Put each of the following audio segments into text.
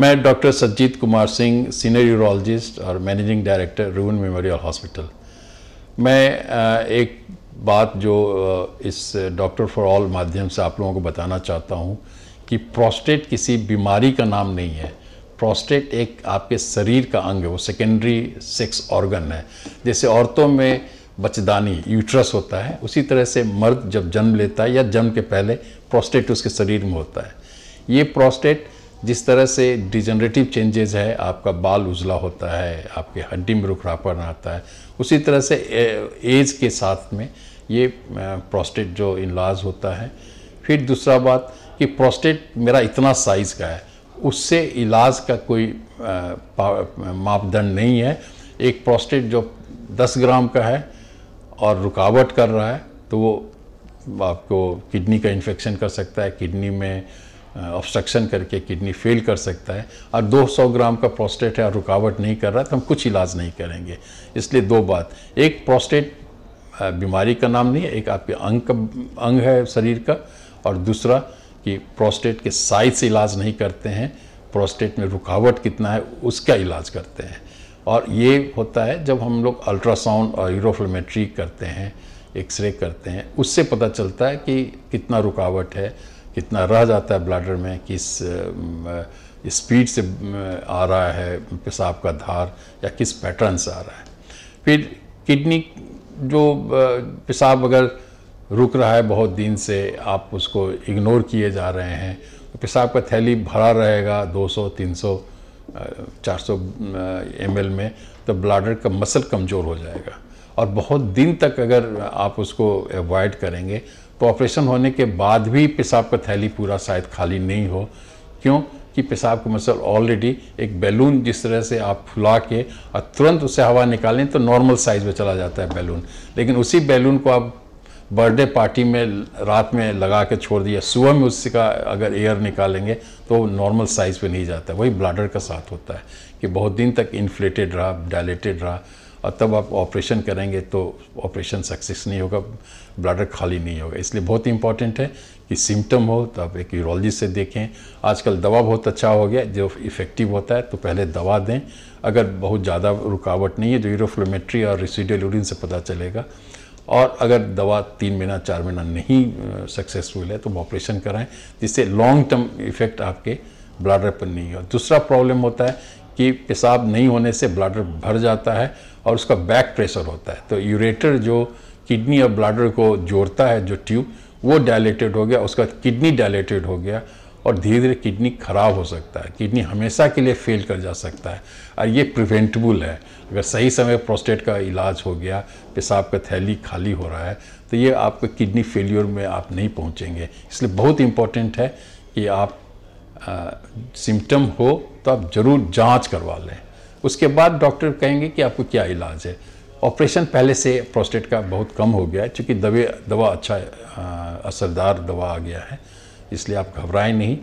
मैं doctor Sajjit Kumar Singh senior urologist और managing director Ruvan memorial hospital मैं एक बात जो इस डॉक्टर फॉर ऑल माध्यम से आप लोगों को बताना चाहता हूँ कि प्रोस्टेट किसी बीमारी का नाम नहीं है प्रोस्टेट एक आपके शरीर का अंग है वो सेकेंडरी सेक्स ऑर्गन है जैसे औरतों में बचदानी यूट्रस होता है उसी तरह से मर्द जब जन्म लेता है या जन्म के पहले प्रोस्टेट उसके शरीर में होता है ये प्रोस्टेट जिस तरह से डिजनरेटिव चेंजेज है आपका बाल उजला होता है आपके हड्डी में रुखरापन आता है उसी तरह से एज के साथ में ये प्रोस्टेट जो इलाज होता है फिर दूसरा बात कि प्रोस्टेट मेरा इतना साइज़ का है उससे इलाज का कोई मापदंड नहीं है एक प्रोस्टेट जो 10 ग्राम का है और रुकावट कर रहा है तो वो आपको किडनी का इन्फेक्शन कर सकता है किडनी में ऑब्स्ट्रक्शन करके किडनी फेल कर सकता है और 200 ग्राम का प्रोस्टेट है और रुकावट नहीं कर रहा तो हम कुछ इलाज नहीं करेंगे इसलिए दो बात एक प्रोस्टेट बीमारी का नाम नहीं है एक आपके अंग का अंग है शरीर का और दूसरा कि प्रोस्टेट के साइज से इलाज नहीं करते हैं प्रोस्टेट में रुकावट कितना है उसका इलाज करते हैं और ये होता है जब हम लोग अल्ट्रासाउंड और यूरोफ्लोमेट्री करते हैं एक्सरे करते हैं उससे पता चलता है कि कितना रुकावट है इतना रह जाता है ब्लाडर में कि इस स्पीड से आ रहा है पेशाब का धार या किस पैटर्न से आ रहा है फिर किडनी जो पेशाब अगर रुक रहा है बहुत दिन से आप उसको इग्नोर किए जा रहे हैं तो पेशाब का थैली भरा रहेगा 200 300 400 एम में तो ब्लाडर का मसल कमज़ोर हो जाएगा और बहुत दिन तक अगर आप उसको अवॉइड करेंगे तो ऑपरेशन होने के बाद भी पेशाब का थैली पूरा शायद खाली नहीं हो क्यों कि पेशाब का मसल ऑलरेडी एक बैलून जिस तरह से आप फुला के और तुरंत उससे हवा निकालें तो नॉर्मल साइज़ में चला जाता है बैलून लेकिन उसी बैलून को आप बर्थडे पार्टी में रात में लगा के छोड़ दिया सुबह में उसका अगर एयर निकालेंगे तो नॉर्मल साइज़ पे नहीं जाता वही ब्लाडर का साथ होता है कि बहुत दिन तक इन्फ्लेटेड रहा डायलेटेड रहा और तब आप ऑपरेशन करेंगे तो ऑपरेशन सक्सेस नहीं होगा ब्लडर खाली नहीं होगा इसलिए बहुत ही इंपॉर्टेंट है कि सिम्टम हो तो आप एक यूरोलॉजी से देखें आजकल दवा बहुत अच्छा हो गया जो इफ़ेक्टिव होता है तो पहले दवा दें अगर बहुत ज़्यादा रुकावट नहीं है जो तो यूरोफ्लोमेट्री और रिसिडियल यूरिन से पता चलेगा और अगर दवा तीन महीना चार महीना नहीं सक्सेसफुल है तो ऑपरेशन कराएं जिससे लॉन्ग टर्म इफ़ेक्ट आपके ब्लडर पर नहीं हो दूसरा प्रॉब्लम होता है कि पेशाब नहीं होने से ब्लाडर भर जाता है और उसका बैक प्रेशर होता है तो यूरेटर जो किडनी और ब्लाडर को जोड़ता है जो ट्यूब वो डायलेटेड हो गया उसका किडनी डायलेटेड हो गया और धीरे धीरे किडनी खराब हो सकता है किडनी हमेशा के लिए फेल कर जा सकता है और ये प्रिवेंटेबल है अगर सही समय प्रोस्टेट का इलाज हो गया पेशाब का थैली खाली हो रहा है तो ये आपको किडनी फेलियर में आप नहीं पहुंचेंगे इसलिए बहुत इम्पॉर्टेंट है कि आप सिम्टम हो तो आप ज़रूर जांच करवा लें उसके बाद डॉक्टर कहेंगे कि आपको क्या इलाज है ऑपरेशन पहले से प्रोस्टेट का बहुत कम हो गया है चूँकि दवे दवा अच्छा असरदार दवा आ गया है इसलिए आप घबराएं नहीं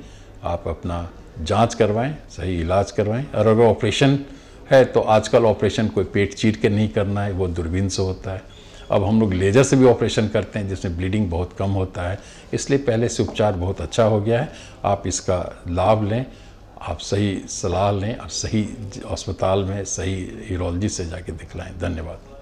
आप अपना जांच करवाएं सही इलाज करवाएं और अगर ऑपरेशन है तो आजकल ऑपरेशन कोई पेट चीर के नहीं करना है वो दूरबीन से होता है अब हम लोग लेज़र से भी ऑपरेशन करते हैं जिसमें ब्लीडिंग बहुत कम होता है इसलिए पहले से उपचार बहुत अच्छा हो गया है आप इसका लाभ लें आप सही सलाह लें और सही अस्पताल में सही यूरोलॉजी से जाके दिखलाएं धन्यवाद